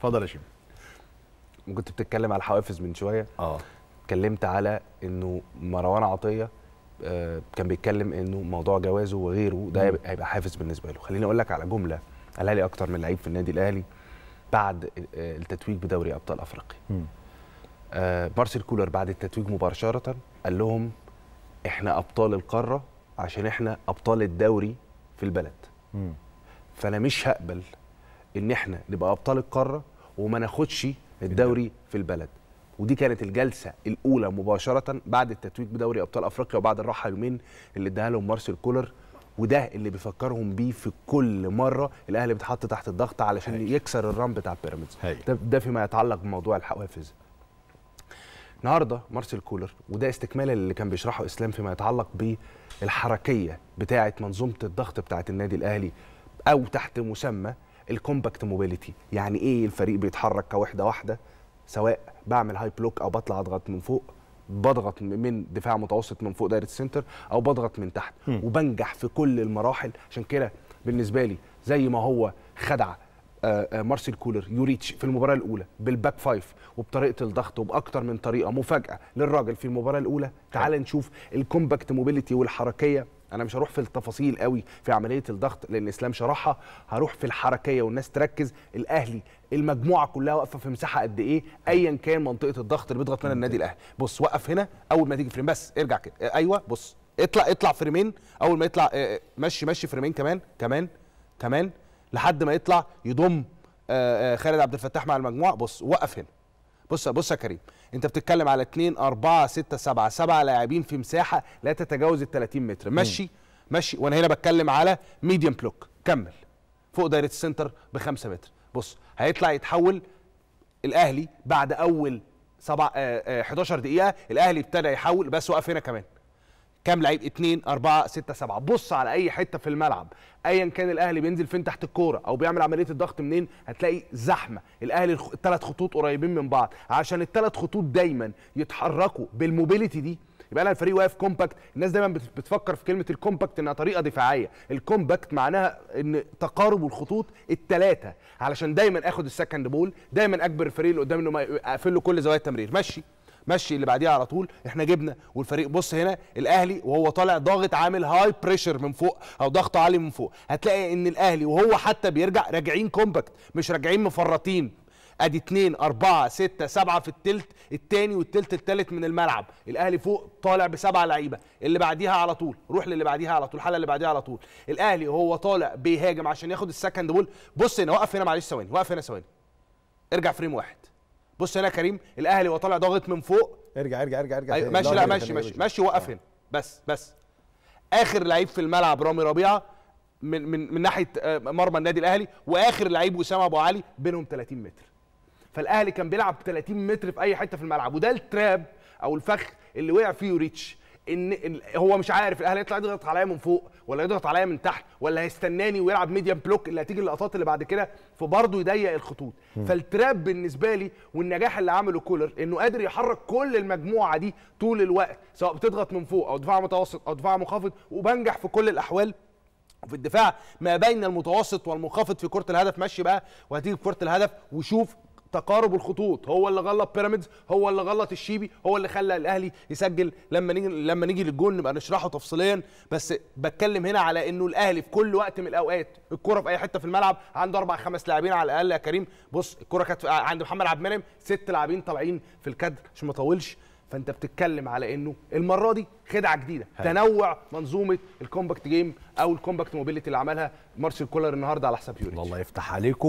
اتفضل يا شيم كنت بتتكلم على الحوافز من شويه اه اتكلمت على انه مروان عطيه آه، كان بيتكلم انه موضوع جوازه وغيره ده هيبقى حافز بالنسبه له خليني اقول لك على جمله قالها لي اكتر من لعيب في النادي الاهلي بعد آه، التتويج بدوري ابطال افريقيا آه، مارسيل كولر بعد التتويج مباشره قال لهم احنا ابطال القاره عشان احنا ابطال الدوري في البلد فانا مش هقبل ان احنا نبقى ابطال القاره وما ناخدش الدوري في البلد ودي كانت الجلسه الاولى مباشره بعد التتويج بدوري ابطال افريقيا وبعد الراحه يومين اللي اداها لهم مارسيل كولر وده اللي بيفكرهم بيه في كل مره الاهلي بيتحط تحت الضغط علشان هي. يكسر الرام بتاع بيراميدز ده, ده فيما يتعلق بموضوع الحوافز النهارده مارسيل كولر وده استكمال اللي كان بيشرحه اسلام فيما يتعلق بالحركيه بتاعه منظومه الضغط بتاعه النادي الاهلي او تحت مسمى الكومباكت موبيليتي يعني ايه الفريق بيتحرك كوحده واحده سواء بعمل هاي بلوك او بطلع اضغط من فوق بضغط من دفاع متوسط من فوق دايره السنتر او بضغط من تحت م. وبنجح في كل المراحل عشان كده بالنسبه لي زي ما هو خدع آه، آه، مارسيل كولر يوريتش في المباراه الاولى بالباك فايف وبطريقه الضغط وباكثر من طريقه مفاجاه للراجل في المباراه الاولى تعال نشوف الكومباكت موبيليتي والحركيه انا مش هروح في التفاصيل قوي في عمليه الضغط لان اسلام شرحها هروح في الحركيه والناس تركز الاهلي المجموعه كلها واقفه في مساحه قد ايه ايا كان منطقه الضغط اللي بيضغط منها النادي الاهلي بص وقف هنا اول ما تيجي فريم بس ارجع كده آه، ايوه بص اطلع اطلع فريمين اول ما يطلع آه، آه، مشي مشي فريمين كمان كمان كمان لحد ما يطلع يضم خالد عبد الفتاح مع المجموعه بص وقف هنا بص بص يا كريم انت بتتكلم على 2 4 6 7 7 لاعبين في مساحه لا تتجاوز ال 30 متر ماشي مم. ماشي وانا هنا بتكلم على ميديوم بلوك كمل فوق دايره السنتر ب 5 متر بص هيطلع يتحول الاهلي بعد اول سبع 11 آه، آه، دقيقه الاهلي ابتدى يحول بس وقف هنا كمان كام لعيب 2 4 6 7 بص على اي حته في الملعب ايا كان الاهلي بينزل فين تحت الكوره او بيعمل عمليه الضغط منين هتلاقي زحمه الاهلي الثلاث خطوط قريبين من بعض عشان الثلاث خطوط دايما يتحركوا بالموبيليتي دي يبقى انا الفريق واقف كومباكت الناس دايما بتفكر في كلمه الكومباكت انها طريقه دفاعيه الكومباكت معناها ان تقارب الخطوط الثلاثه علشان دايما اخد السكند بول دايما اجبر الفريق اللي قدامي انه اقفل له كل زوايا التمرير ماشي مشي اللي بعديها على طول احنا جبنا والفريق بص هنا الاهلي وهو طالع ضاغط عامل هاي بريشر من فوق او ضغط عالي من فوق هتلاقي ان الاهلي وهو حتى بيرجع راجعين كومباكت مش راجعين مفرطين ادي 2 4 6 7 في الثلث الثاني والثلث الثالث من الملعب الاهلي فوق طالع بسبعه لعيبه اللي بعديها على طول روح للي بعديها على طول الحلقه اللي بعديها على طول الاهلي وهو طالع بيهاجم عشان ياخد السكند بول بص هنا وقف هنا معلش ثواني وقف هنا ثواني ارجع فريم واحد بص هنا يا كريم الاهلي هو طالع ضاغط من فوق ارجع ارجع ارجع ارجع أيوة ماشي لا ماشي ماشي ماشي وقف هنا آه. بس بس اخر لعيب في الملعب رامي ربيعه من من من ناحيه آه، مرمى النادي الاهلي واخر لعيب وسام ابو علي بينهم 30 متر فالاهلي كان بيلعب 30 متر في اي حته في الملعب وده التراب او الفخ اللي وقع فيه ريتش ان هو مش عارف الاهلي هيطلع يضغط عليا من فوق ولا يضغط عليا من تحت ولا هيستناني ويلعب ميديم بلوك اللي هتيجي اللقطات اللي بعد كده فبرضه يضيق الخطوط فالتراب بالنسبه لي والنجاح اللي عمله كولر انه قادر يحرك كل المجموعه دي طول الوقت سواء بتضغط من فوق او دفاع متوسط او دفاع منخفض وبنجح في كل الاحوال وفي الدفاع ما بين المتوسط والمنخفض في كره الهدف مشي بقى وهتيجي في كره الهدف وشوف تقارب الخطوط هو اللي غلط بيراميدز هو اللي غلط الشيبي هو اللي خلى الاهلي يسجل لما نيجي لما نيجي للجول نبقى نشرحه تفصيليا بس بتكلم هنا على انه الاهلي في كل وقت من الاوقات الكره في اي حته في الملعب عنده اربع خمس لاعبين على الاقل يا كريم بص الكره كانت عند محمد عبد المنعم ست لاعبين طالعين في الكادر عشان ما اطولش فانت بتتكلم على انه المره دي خدعه جديده هاي. تنوع منظومه الكومباكت جيم او الكومباكت موبيليتي اللي عملها مارسيل كولر النهارده على حساب يوريتش الله يفتح عليكم